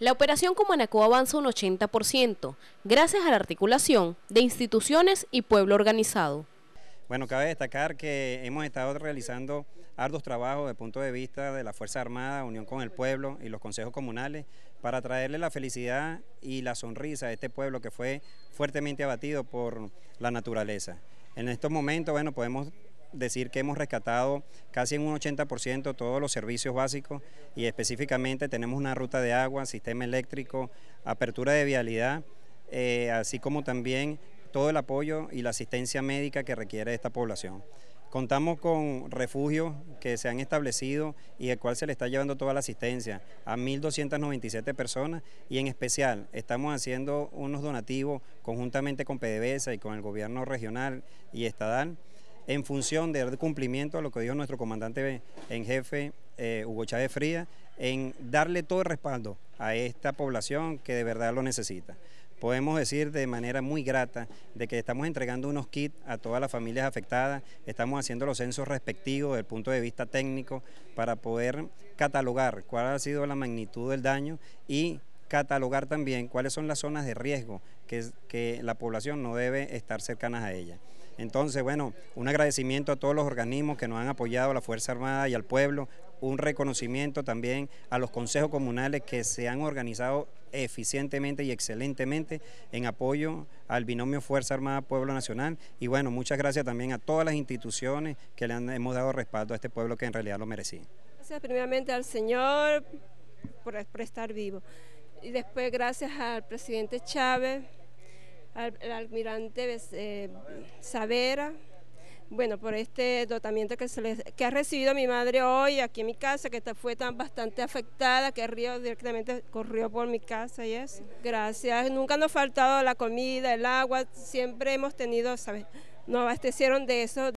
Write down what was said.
La operación Comanaco avanza un 80%, gracias a la articulación de instituciones y pueblo organizado. Bueno, cabe destacar que hemos estado realizando arduos trabajos desde el punto de vista de la Fuerza Armada, unión con el pueblo y los consejos comunales para traerle la felicidad y la sonrisa a este pueblo que fue fuertemente abatido por la naturaleza. En estos momentos, bueno, podemos decir que hemos rescatado casi en un 80% todos los servicios básicos y específicamente tenemos una ruta de agua, sistema eléctrico, apertura de vialidad, eh, así como también todo el apoyo y la asistencia médica que requiere esta población. Contamos con refugios que se han establecido y el cual se le está llevando toda la asistencia a 1.297 personas y en especial estamos haciendo unos donativos conjuntamente con PDVSA y con el gobierno regional y estadal en función de dar cumplimiento a lo que dijo nuestro comandante en jefe, eh, Hugo Chávez Fría, en darle todo el respaldo a esta población que de verdad lo necesita. Podemos decir de manera muy grata de que estamos entregando unos kits a todas las familias afectadas, estamos haciendo los censos respectivos desde el punto de vista técnico para poder catalogar cuál ha sido la magnitud del daño y catalogar también cuáles son las zonas de riesgo que, la población no debe estar cercanas a ellas. Entonces, bueno, un agradecimiento a todos los organismos que nos han apoyado, a la Fuerza Armada y al pueblo, un reconocimiento también a los consejos comunales que se han organizado eficientemente y excelentemente en apoyo al binomio Fuerza Armada Pueblo Nacional y bueno, muchas gracias también a todas las instituciones que le hemos dado respaldo a este pueblo que en realidad lo merecía. Gracias primeramente al Señor por estar vivo y después gracias al presidente Chávez, al, almirante eh, Savera, bueno, por este dotamiento que, se que ha recibido mi madre hoy aquí en mi casa, que fue tan bastante afectada, que el río directamente corrió por mi casa y eso. Gracias, nunca nos ha faltado la comida, el agua, siempre hemos tenido, ¿sabes? Nos abastecieron de eso.